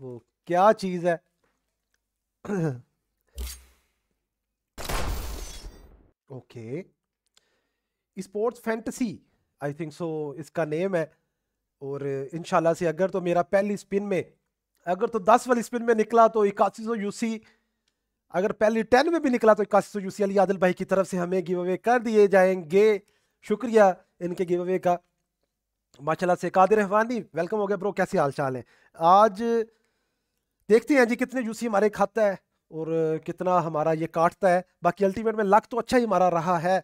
वो क्या चीज़ है okay sports fantasy I think so इसका नेम है और इन से अगर तो मेरा पहली स्पिन में अगर तो दस वाली स्पिन में निकला तो इक्यासी सौ यूसी अगर पहली टेन में भी निकला तो इक्यासी सौ यूसी अली आदिल भाई की तरफ से हमें गिव अवे कर दिए जाएंगे शुक्रिया इनके गिव अवे का माशाल्लाह से कादिर रहमानी वेलकम हो गया ब्रो कैसे हाल चाल है आज देखते हैं जी कितने यूसी हमारे खाता है और कितना हमारा ये काटता है बाकी अल्टीमेट में लक तो अच्छा ही हमारा रहा है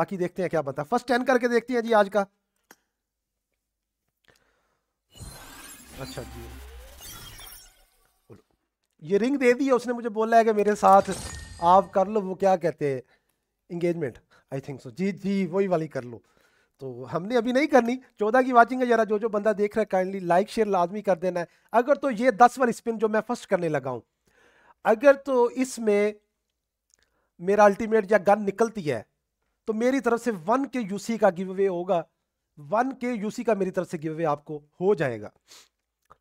बाकी देखते हैं क्या बनता है फर्स्ट टेन करके देखते हैं जी आज का अच्छा जी ये रिंग दे दी है उसने मुझे बोला है कि मेरे साथ आप कर लो वो क्या कहते हैं इंगेजमेंट आई थिंक सो जी जी वही वाली कर लो तो हमने अभी नहीं करनी चौदह की वाचिंग है जरा जो जो बंदा देख रहा है काइंडली लाइक शेयर लाजमी कर देना है अगर तो ये दस वाली स्पिन जो मैं फर्स्ट करने लगा हूं अगर तो इसमें मेरा अल्टीमेट या गन निकलती है तो मेरी तरफ से वन के यूसी का गिव अवे होगा वन के यूसी का मेरी तरफ से गिव अवे आपको हो जाएगा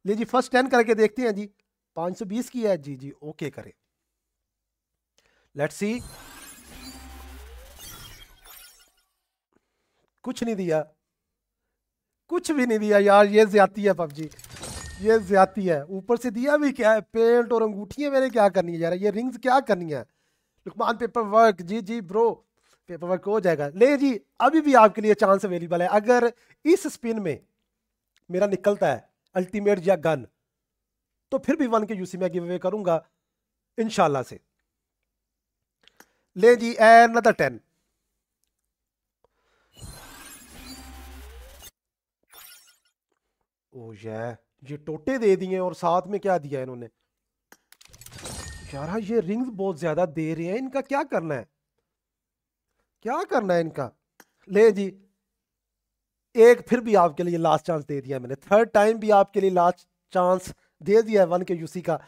ले जी फर्स्ट टेन करके देखते हैं जी 520 की है जी जी ओके करें लेट्स सी कुछ नहीं दिया कुछ भी नहीं दिया यार ये ज्यादा है पबजी ये ज्यादा है ऊपर से दिया भी क्या है पेंट और अंगूठियाँ मैंने क्या करनी है यार ये रिंग्स क्या करनी है Lukman paper work G G bro paper work हो जाएगा ले जी अभी भी आपके लिए चांस अवेलेबल है अगर इस स्पिन में मेरा निकलता है अल्टीमेट या गन तो फिर भी वन के यूसी में गिव अवे करूंगा इनशाला से ले जी एन अदर टेन ओ ये ये टोटे दे दिए और साथ में क्या दिया इन्होंने यार ये रिंग्स बहुत ज़्यादा दे रहे हैं इनका क्या करना है क्या करना है इनका ले जी एक फिर भी आपके लिए लास्ट चांस दे दिया मैंने थर्ड टाइम भी आपके लिए लास्ट चांस दे दिया है वन के यूसी का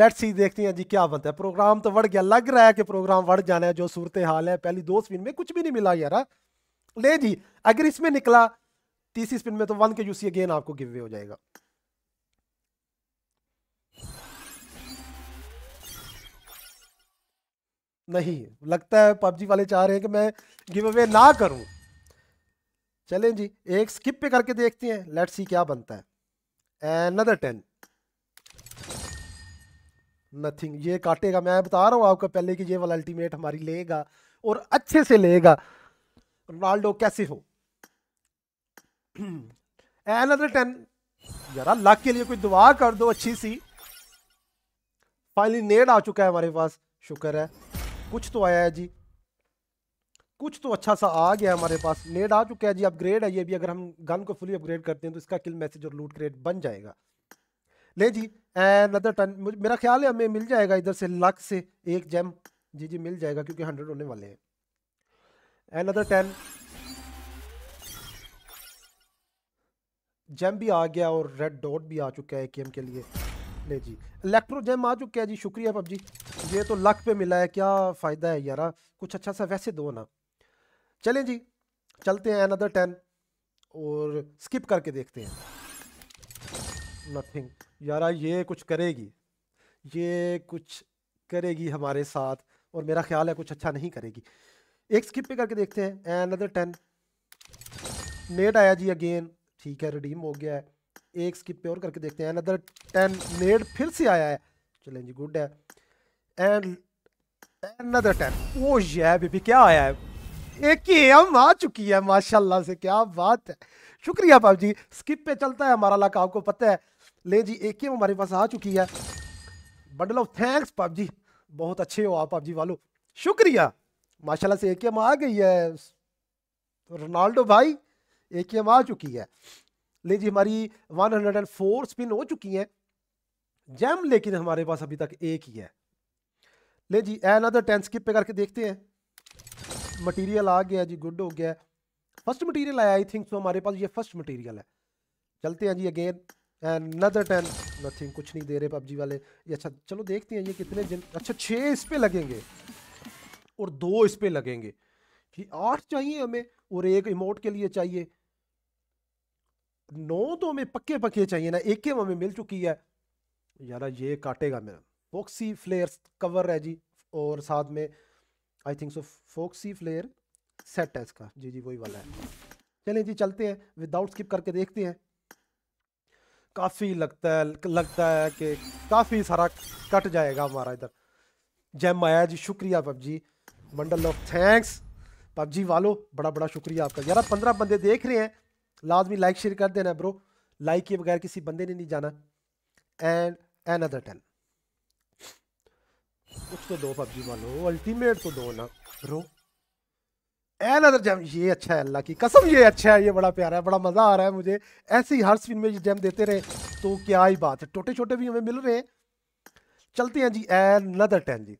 लेट्स सी देखते हैं जी क्या बनता है प्रोग्राम तो बढ़ गया लग रहा है कि प्रोग्राम बढ़ जाना है जो सूरत हाल है पहली दो स्पिन में कुछ भी नहीं मिला यार ले जी अगर इसमें निकला तीसरी स्पिन में तो वन के यूसी अगेन आपको गिव वे हो जाएगा नहीं लगता है पबजी वाले चाह रहे हैं कि मैं गिव अवे ना करूं चलें जी एक स्किप पे करके देखते हैं लेट्स सी क्या बनता है एनदर टेन नथिंग ये काटेगा मैं बता रहा हूं आपको पहले कि ये वाला अल्टीमेट हमारी लेगा और अच्छे से लेगा रोनाल्डो कैसे हो another टेन जरा लक के लिए कोई दुआ कर दो अच्छी सी फाइनली नेड आ चुका है हमारे पास शुक्र है कुछ तो आया है जी कुछ तो अच्छा सा आ गया हमारे पास नेड आ चुका है जी अपग्रेड है ये भी अगर हम गन को फुली अपग्रेड करते हैं तो इसका किल मैसेज और लूट क्रेड बन जाएगा ले जी एन अदर टन मेरा ख्याल है हमें मिल जाएगा इधर से लक से एक जैम जी जी मिल जाएगा क्योंकि हंड्रेड होने वाले हैं एन अदर टेन जैम भी आ गया और रेड डॉट भी आ चुका है के के लिए ले जी इलेक्ट्रो जैम आ चुका है जी शुक्रिया पब जी ये तो लक पे मिला है क्या फ़ायदा है यार कुछ अच्छा सा वैसे दो ना चलें जी चलते हैं अनदर टेन और स्किप करके देखते हैं नथिंग यार ये कुछ करेगी ये कुछ करेगी हमारे साथ और मेरा ख्याल है कुछ अच्छा नहीं करेगी एक स्किप पे करके देखते हैं एन अनदर टेन नेट आया जी अगेन ठीक है रिडीम हो गया है एक स्किप प्योर और करके देखते हैं अनदर टेन नेड फिर से आया है चलें जी गुड है एंड अनदर टेन ओ ये बेबी क्या आया है एक ही एम आ चुकी है माशाल्लाह से क्या बात है शुक्रिया पाप जी स्किप पे चलता है हमारा लाका आपको पता है ले जी एक ही हमारे पास आ चुकी है बंडल ऑफ थैंक्स पाप जी बहुत अच्छे हो आप पाप जी वालो शुक्रिया माशाल्लाह से एक ही आ गई है रोनाल्डो भाई एक ही एम आ चुकी है ले जी हमारी 104 स्पिन हो चुकी हैं जैम लेकिन हमारे पास अभी तक एक ही है ले जी एन अदर टेन स्किप पे करके देखते हैं मटेरियल आ गया जी गुड हो गया फर्स्ट मटेरियल आया आई थिंक सो हमारे पास ये फर्स्ट मटेरियल है चलते हैं जी अगेन एनदर टेन नथिंग कुछ नहीं दे रहे पबजी वाले ये अच्छा चलो देखते हैं ये कितने जिन अच्छा छः इस पर लगेंगे और दो इस पर लगेंगे कि आठ चाहिए हमें और एक इमोट के लिए चाहिए नौ तो हमें पक्के पक्के चाहिए ना एक हमें मिल चुकी है यार ये काटेगा मेरा फोक्सी फ्लेयर कवर है जी और साथ में I think so foxy flare set है इसका जी जी वही वाला है चलें जी चलते हैं विदाउट स्किप करके देखते हैं काफ़ी लगता है लगता है कि काफ़ी सारा कट जाएगा हमारा इधर जैम आया जी शुक्रिया पबजी मंडल ऑफ थैंक्स पबजी वालो बड़ा बड़ा शुक्रिया आपका यार पंद्रह बंदे देख रहे हैं लाजमी लाइक शेयर कर देना ब्रो लाइक के बगैर किसी बंदे ने नहीं जाना एंड एन अदर टेन कुछ तो दो पबजी वालों अल्टीमेट तो दो ना ब्रो एन अदर जैम ये अच्छा है अल्लाह की कसम ये अच्छा है ये बड़ा प्यारा है बड़ा मज़ा आ रहा है मुझे ऐसे ही हर स्पिन में ये जैम देते रहे तो क्या ही बात है छोटे छोटे भी हमें मिल रहे हैं चलते हैं जी एन अदर टेन जी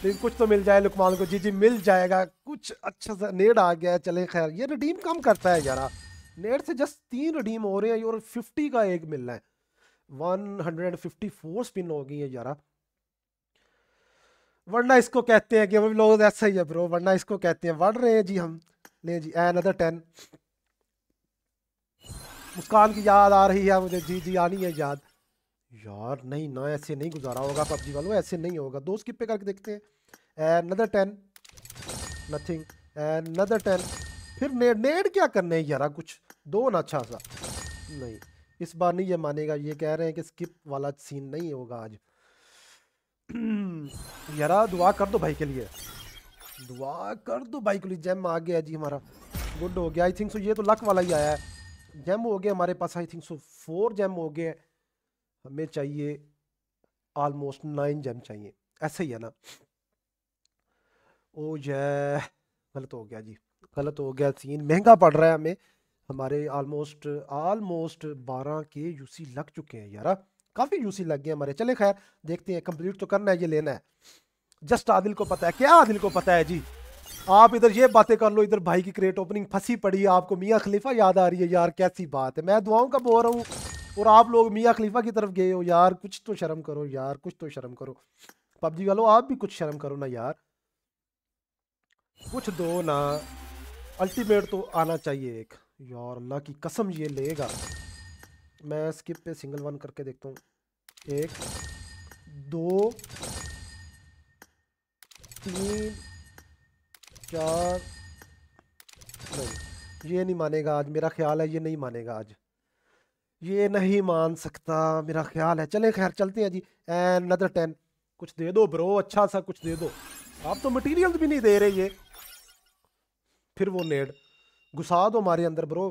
फिर तो कुछ तो मिल जाए लुकमान को जी जी मिल जाएगा कुछ अच्छा सा नेड आ गया है चले खैर ये रिडीम कम करता है यार नेड से जस्ट तीन रिडीम हो रहे हैं और फिफ्टी का एक मिल रहा है one hundred and fifty four spin हो गई है यार वरना इसको कहते हैं कि वो लोग ऐसा ही है ब्रो वरना इसको कहते हैं बढ़ रहे हैं जी हम ले जी एन अदर टेन मुस्कान की याद आ रही है मुझे जी जी आनी है याद यार नहीं ना ऐसे नहीं गुजारा होगा पबजी वालों ऐसे नहीं होगा दोस्त स्किप पे करके देखते हैं another ten nothing another ten फिर नेड नेड क्या करने हैं यार कुछ दो ना अच्छा सा नहीं इस बार नहीं ये मानेगा ये कह रहे हैं कि स्किप वाला सीन नहीं होगा आज यारा दुआ कर दो भाई के लिए दुआ कर दो भाई के लिए जैम आ गया जी हमारा गुड हो गया आई थिंक सो ये तो लक वाला ही आया है जैम हो गया हमारे पास I think so four jam हो गए हमें चाहिए ऑलमोस्ट नाइन जैम चाहिए ऐसे ही है ना ओ जय गलत हो गया जी गलत हो गया सीन महंगा पड़ रहा है हमें हमारे आलमोस्ट आलमोस्ट बारह के यूसी लग चुके हैं यार काफ़ी यूसी लग गए हमारे चले खैर देखते हैं कंप्लीट तो करना है ये लेना है जस्ट आदिल को पता है क्या आदिल को पता है जी आप इधर ये बातें कर लो इधर भाई की क्रेट ओपनिंग फंसी पड़ी आपको मियाँ खलीफा याद आ रही है यार कैसी बात है मैं दुआओं का बोल रहा हूँ और आप लोग मियाँ खलीफा की तरफ गए हो यार कुछ तो शर्म करो यार कुछ तो शर्म करो पबजी वालों आप भी कुछ शर्म करो ना यार कुछ दो ना अल्टीमेट तो आना चाहिए एक यार अल्लाह की कसम ये लेगा मैं स्किप पे सिंगल वन करके देखता हूँ एक दो तीन चार नहीं ये नहीं मानेगा आज मेरा ख्याल है ये नहीं मानेगा आज ये नहीं मान सकता मेरा ख्याल है चले खैर चलते हैं जी एन नदर टेन कुछ दे दो ब्रो अच्छा सा कुछ दे दो आप तो मटेरियल भी नहीं दे रहे ये फिर वो नेड घुसा दो हमारे अंदर ब्रो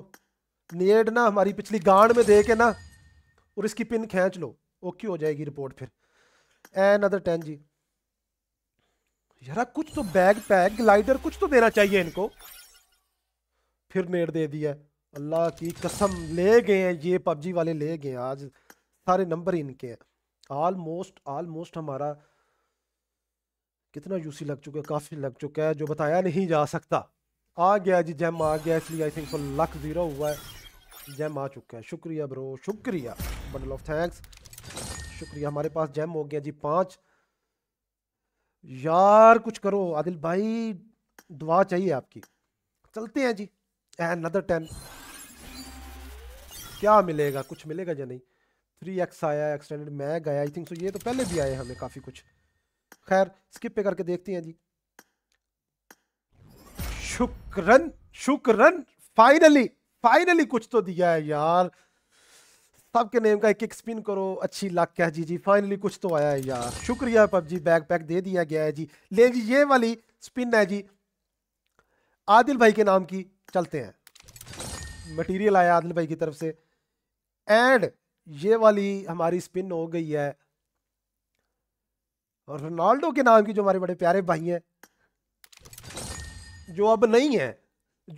नेड ना हमारी पिछली गांड में दे के ना और इसकी पिन खींच लो ओके हो जाएगी रिपोर्ट फिर एन अदर टेन जी यार कुछ तो बैग पैग ग्लाइडर कुछ तो देना चाहिए इनको फिर नेड दे दिया अल्लाह की कसम ले गए हैं ये पबजी वाले ले गए आज सारे नंबर इनके हैं आलमोस्ट आलमोस्ट हमारा कितना यूसी लग चुका है काफ़ी लग चुका है जो बताया नहीं जा सकता आ गया जी जैम आ गया इसलिए आई थिंक लक ज़ीरो हुआ है जैम आ चुका है शुक्रिया ब्रो शुक्रिया बंडल ऑफ थैंक्स शुक्रिया हमारे पास जैम हो गया जी पाँच यार कुछ करो आदिल भाई दुआ चाहिए आपकी चलते हैं जी एन नदर टेन क्या मिलेगा कुछ मिलेगा या नहीं थ्री एक्स आया एक्सटेंडेड मैग आया आई थिंक सो ये तो पहले भी आए हमें काफ़ी कुछ खैर स्किप पे करके देखते हैं जी शुक्रन शुक्रन फाइनली फाइनली कुछ तो दिया है यार सबके नेम का एक एक स्पिन करो अच्छी लक क्या जी जी फाइनली कुछ तो आया है यार शुक्रिया पबजी बैग पैक दे दिया गया है जी ले जी ये वाली स्पिन है जी आदिल भाई के नाम की चलते हैं मटेरियल आया आदिल भाई की तरफ से एंड ये वाली हमारी स्पिन हो गई है और रोनाल्डो के नाम की जो हमारे बड़े प्यारे भाई हैं जो अब नहीं है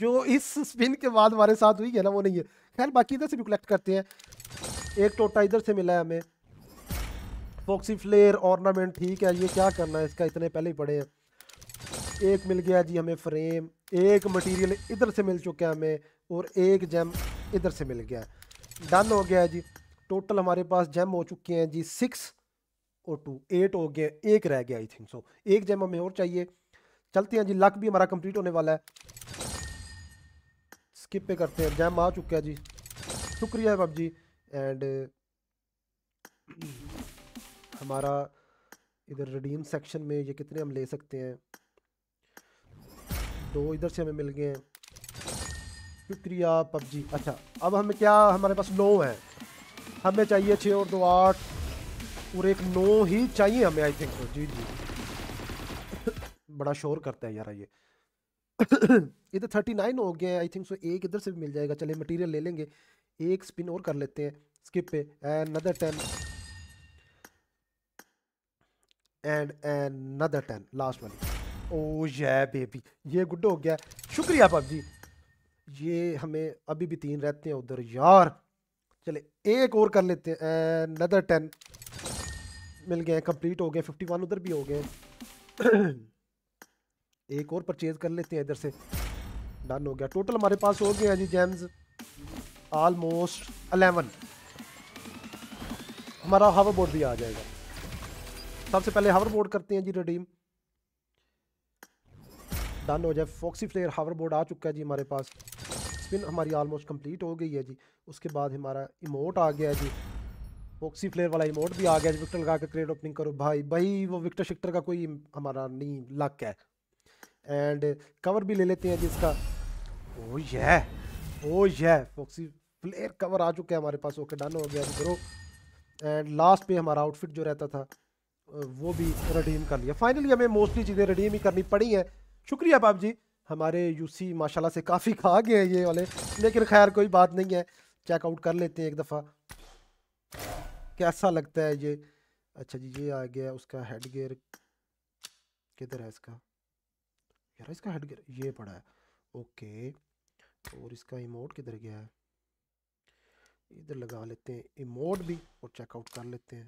जो इस स्पिन के बाद हमारे साथ हुई है ना वो नहीं है खैर बाकी इधर से भी कलेक्ट करते हैं एक टोटा इधर से मिला है हमें पॉक्सी फ्लेयर ऑर्नामेंट ठीक है ये क्या करना है इसका इतने पहले ही पड़े हैं एक मिल गया जी हमें फ्रेम एक मटेरियल इधर से मिल चुका है हमें और एक जैम इधर से मिल गया डन हो गया है जी टोटल हमारे पास जैम हो चुके हैं जी सिक्स और टू एट हो गए एक रह गया आई थिंक सो एक जैम हमें और चाहिए चलते हैं जी लक भी हमारा कंप्लीट होने वाला है स्किप पे करते हैं जैम आ चुका है जी शुक्रिया पबजी एंड हमारा इधर रिडीम सेक्शन में ये कितने हम ले सकते हैं दो इधर से हमें मिल गए हैं शुक्रिया पबजी अच्छा अब हमें क्या हमारे पास नौ है हमें चाहिए छः और दो आठ और एक नौ ही चाहिए हमें आई थिंक तो। जी जी बड़ा शोर करता है यार ये इधर तो थर्टी नाइन हो गया आई थिंक सो एक इधर से भी मिल जाएगा चले मटेरियल ले लेंगे एक स्पिन और कर लेते हैं स्किप पे another ten and another ten last वाली oh oh yeah baby yeah good हो गया शुक्रिया पबजी ये हमें अभी भी तीन रहते हैं उधर यार चले एक और कर लेते हैं नदर टेन मिल गए कंप्लीट हो गए फिफ्टी वन उधर भी हो गए एक और परचेज कर लेते हैं इधर से डन हो गया टोटल हमारे पास हो गया जी जेम्स आलमोस्ट अलेवन हमारा हावर बोर्ड भी आ जाएगा सबसे पहले हावर बोर्ड करते हैं जी रडीम डन हो जाए फॉक्सी फ्लेयर हावर बोर्ड आ चुका है जी हमारे पास स्पिन हमारी आलमोस्ट कंप्लीट हो गई है जी उसके बाद हमारा इमोट आ गया है जी फॉक्सी फ्लेयर वाला इमोट भी आ गया जी विक्टर लगा कर क्रेड ओपनिंग करो भाई भाई वो विक्टर शिक्टर का कोई हमारा नहीं लक है एंड कवर भी ले लेते हैं इसका ओ ये ओ ये फॉक्सी प्लेयर कवर आ चुका है हमारे पास ओके डन हो गया ब्रो एंड लास्ट में हमारा आउटफिट जो रहता था वो भी रिडीम कर लिया फाइनली हमें मोस्टली चीज़ें रिडीम ही करनी पड़ी हैं शुक्रिया बाप जी हमारे यूसी माशाल्लाह से काफ़ी खा गए हैं ये वाले लेकिन खैर कोई बात नहीं है चेकआउट कर लेते हैं एक दफ़ा कैसा लगता है ये अच्छा जी ये आ गया उसका हेड गेयर किधर है इसका यार इसका हेड गिर ये पड़ा है ओके और इसका इमोट किधर गया है इधर लगा लेते हैं इमोट भी और चेकआउट कर लेते हैं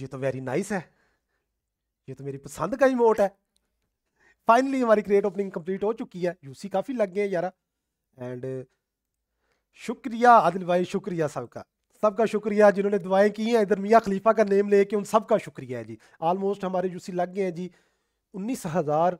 ये तो वेरी नाइस है ये तो मेरी पसंद का इमोट है फाइनली हमारी क्रिएट ओपनिंग कंप्लीट हो चुकी है यूसी काफ़ी लग गए यार एंड शुक्रिया आदिल भाई शुक्रिया सबका सबका शुक्रिया जिन्होंने दुआएं की हैं इधर मियाँ खलीफा का नेम लेके उन सबका शुक्रिया है जी ऑलमोस्ट हमारे जूसी लग गए हैं जी उन्नीस हज़ार